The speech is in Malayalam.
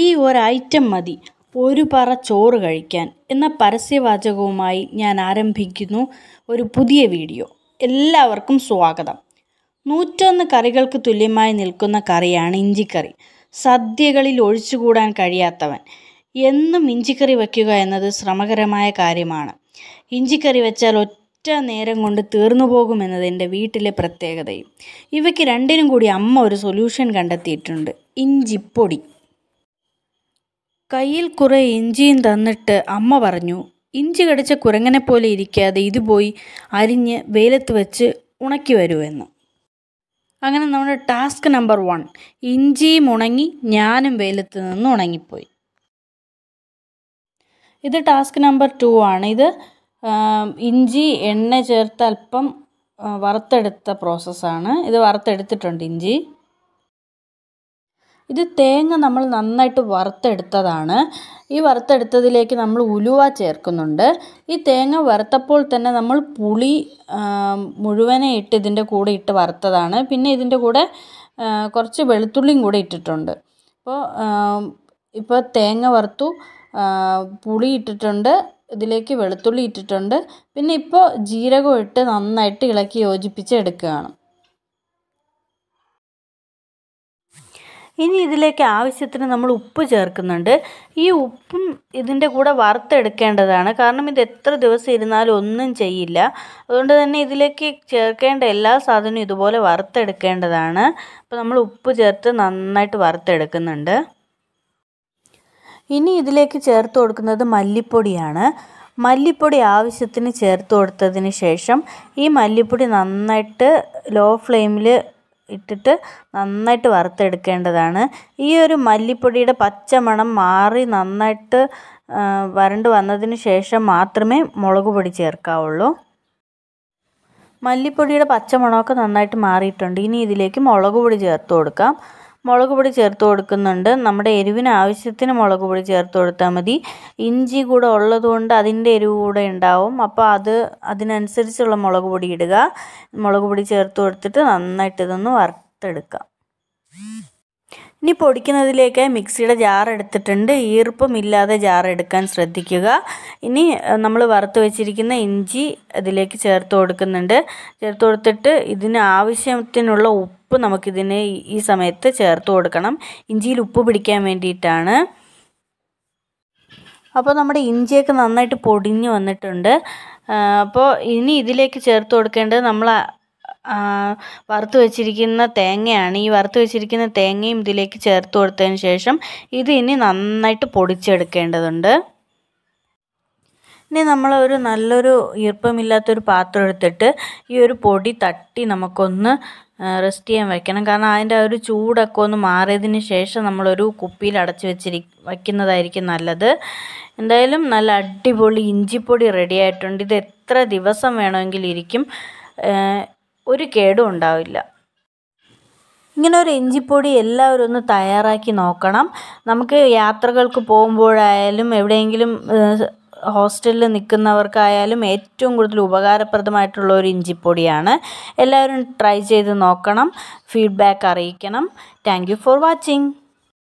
ഈ ഒരൈറ്റം മതി ഒരു പറ ചോറ് കഴിക്കാൻ എന്ന പരസ്യവാചകവുമായി ഞാൻ ആരംഭിക്കുന്നു ഒരു പുതിയ വീഡിയോ എല്ലാവർക്കും സ്വാഗതം നൂറ്റൊന്ന് കറികൾക്ക് തുല്യമായി നിൽക്കുന്ന കറിയാണ് ഇഞ്ചിക്കറി സദ്യകളിൽ ഒഴിച്ചുകൂടാൻ കഴിയാത്തവൻ എന്നും ഇഞ്ചിക്കറി വയ്ക്കുക എന്നത് ശ്രമകരമായ കാര്യമാണ് ഇഞ്ചിക്കറി വെച്ചാൽ ഒറ്റ നേരം കൊണ്ട് തീർന്നു പോകുമെന്നത് എൻ്റെ വീട്ടിലെ പ്രത്യേകതയും ഇവയ്ക്ക് രണ്ടിനും കൂടി അമ്മ ഒരു സൊല്യൂഷൻ കണ്ടെത്തിയിട്ടുണ്ട് ഇഞ്ചിപ്പൊടി കയ്യിൽ കുറെ ഇഞ്ചിയും തന്നിട്ട് അമ്മ പറഞ്ഞു ഇഞ്ചി കടിച്ച കുരങ്ങനെ പോലെ ഇരിക്കാതെ ഇത് പോയി അരിഞ്ഞ് വെയിലത്ത് വെച്ച് ഉണക്കി വരുമെന്ന് അങ്ങനെ നമ്മുടെ ടാസ്ക് നമ്പർ വൺ ഇഞ്ചിയും ഉണങ്ങി ഞാനും വെയിലത്ത് നിന്ന് ഉണങ്ങിപ്പോയി ഇത് ടാസ്ക് നമ്പർ ടു ആണ് ഇത് ഇഞ്ചി എണ്ണ ചേർത്ത് അല്പം വറുത്തെടുത്ത പ്രോസസ്സാണ് ഇത് വറുത്തെടുത്തിട്ടുണ്ട് ഇഞ്ചി ഇത് തേങ്ങ നമ്മൾ നന്നായിട്ട് വറുത്തെടുത്തതാണ് ഈ വറുത്തെടുത്തതിലേക്ക് നമ്മൾ ഉലുവ ചേർക്കുന്നുണ്ട് ഈ തേങ്ങ വറുത്തപ്പോൾ തന്നെ നമ്മൾ പുളി മുഴുവനെ ഇട്ട് ഇതിൻ്റെ കൂടെ ഇട്ട് വറുത്തതാണ് പിന്നെ ഇതിൻ്റെ കൂടെ കുറച്ച് വെളുത്തുള്ളിയും കൂടെ ഇട്ടിട്ടുണ്ട് അപ്പോൾ ഇപ്പോൾ തേങ്ങ വറുത്തു പുളി ഇട്ടിട്ടുണ്ട് ഇതിലേക്ക് വെളുത്തുള്ളി ഇട്ടിട്ടുണ്ട് പിന്നെ ഇപ്പോൾ ജീരകം ഇട്ട് നന്നായിട്ട് ഇളക്കി യോജിപ്പിച്ച് എടുക്കുകയാണ് ഇനി ഇതിലേക്ക് ആവശ്യത്തിന് നമ്മൾ ഉപ്പ് ചേർക്കുന്നുണ്ട് ഈ ഉപ്പും ഇതിൻ്റെ കൂടെ വറുത്തെടുക്കേണ്ടതാണ് കാരണം ഇത് എത്ര ദിവസം ഇരുന്നാലും ഒന്നും ചെയ്യില്ല അതുകൊണ്ട് തന്നെ ഇതിലേക്ക് ചേർക്കേണ്ട എല്ലാ സാധനവും ഇതുപോലെ വറുത്തെടുക്കേണ്ടതാണ് അപ്പോൾ നമ്മൾ ഉപ്പ് ചേർത്ത് നന്നായിട്ട് വറുത്തെടുക്കുന്നുണ്ട് ഇനി ഇതിലേക്ക് ചേർത്ത് കൊടുക്കുന്നത് മല്ലിപ്പൊടിയാണ് മല്ലിപ്പൊടി ആവശ്യത്തിന് ചേർത്ത് കൊടുത്തതിന് ശേഷം ഈ മല്ലിപ്പൊടി നന്നായിട്ട് ലോ ഫ്ലെയിമിൽ ഇട്ടിട്ട് നന്നായിട്ട് വറുത്തെടുക്കേണ്ടതാണ് ഈ ഒരു മല്ലിപ്പൊടിയുടെ പച്ച മണം മാറി നന്നായിട്ട് വരണ്ട് വന്നതിന് ശേഷം മാത്രമേ മുളക് പൊടി ചേർക്കാവുള്ളൂ മല്ലിപ്പൊടിയുടെ പച്ചമണമൊക്കെ നന്നായിട്ട് മാറിയിട്ടുണ്ട് ഇനി ഇതിലേക്ക് മുളക് പൊടി ചേർത്ത് കൊടുക്കാം മുളക് പൊടി ചേർത്ത് കൊടുക്കുന്നുണ്ട് നമ്മുടെ എരിവിന് ആവശ്യത്തിന് മുളക് പൊടി ചേർത്ത് കൊടുത്താൽ മതി ഇഞ്ചി കൂടെ ഉള്ളതുകൊണ്ട് അതിൻ്റെ എരിവ് കൂടെ ഉണ്ടാവും അപ്പോൾ അത് അതിനനുസരിച്ചുള്ള മുളക് പൊടി ഇടുക മുളക് പൊടി ചേർത്ത് കൊടുത്തിട്ട് നന്നായിട്ട് ഇതൊന്ന് വറുത്തെടുക്കുക ഇനി പൊടിക്കുന്നതിലേക്ക് മിക്സിയുടെ ജാർ എടുത്തിട്ടുണ്ട് ഈർപ്പമില്ലാതെ ജാർ എടുക്കാൻ ശ്രദ്ധിക്കുക ഇനി നമ്മൾ വറുത്ത് വെച്ചിരിക്കുന്ന ഇഞ്ചി ഇതിലേക്ക് ചേർത്ത് കൊടുക്കുന്നുണ്ട് ചേർത്ത് കൊടുത്തിട്ട് ഇതിന് ആവശ്യത്തിനുള്ള ഉപ്പ് നമുക്കിതിന് ഈ സമയത്ത് ചേർത്ത് കൊടുക്കണം ഇഞ്ചിയിൽ ഉപ്പ് പിടിക്കാൻ വേണ്ടിയിട്ടാണ് അപ്പോൾ നമ്മുടെ ഇഞ്ചിയൊക്കെ നന്നായിട്ട് പൊടിഞ്ഞു വന്നിട്ടുണ്ട് അപ്പോൾ ഇനി ഇതിലേക്ക് ചേർത്ത് കൊടുക്കേണ്ടത് നമ്മൾ വറുത്ത് വെച്ചിരിക്കുന്ന തേങ്ങയാണ് ഈ വറുത്ത് വെച്ചിരിക്കുന്ന തേങ്ങയും ഇതിലേക്ക് ചേർത്ത് കൊടുത്തതിന് ശേഷം ഇത് ഇനി നന്നായിട്ട് പൊടിച്ചെടുക്കേണ്ടതുണ്ട് ഇനി നമ്മൾ ഒരു നല്ലൊരു ഈർപ്പമില്ലാത്തൊരു പാത്രം എടുത്തിട്ട് ഈ ഒരു പൊടി തട്ടി നമുക്കൊന്ന് റെസ്റ്റ് ചെയ്യാൻ വെക്കണം കാരണം അതിൻ്റെ ഒരു ചൂടൊക്കെ ഒന്ന് മാറിയതിന് ശേഷം നമ്മളൊരു കുപ്പിയിൽ അടച്ചു വെച്ചിരി വയ്ക്കുന്നതായിരിക്കും നല്ലത് എന്തായാലും നല്ല അടിപൊളി ഇഞ്ചിപ്പൊടി റെഡി ആയിട്ടുണ്ട് ഇത് എത്ര ദിവസം വേണമെങ്കിലും ഇരിക്കും ഒരു കേടും ഉണ്ടാവില്ല ഇങ്ങനെ ഒരു ഇഞ്ചിപ്പൊടി എല്ലാവരും ഒന്ന് തയ്യാറാക്കി നോക്കണം നമുക്ക് യാത്രകൾക്ക് പോകുമ്പോഴായാലും എവിടെയെങ്കിലും ഹോസ്റ്റലിൽ നിൽക്കുന്നവർക്കായാലും ഏറ്റവും കൂടുതൽ ഉപകാരപ്രദമായിട്ടുള്ള ഒരു ഇഞ്ചിപ്പൊടിയാണ് എല്ലാവരും ട്രൈ ചെയ്ത് നോക്കണം ഫീഡ്ബാക്ക് അറിയിക്കണം താങ്ക് ഫോർ വാച്ചിങ്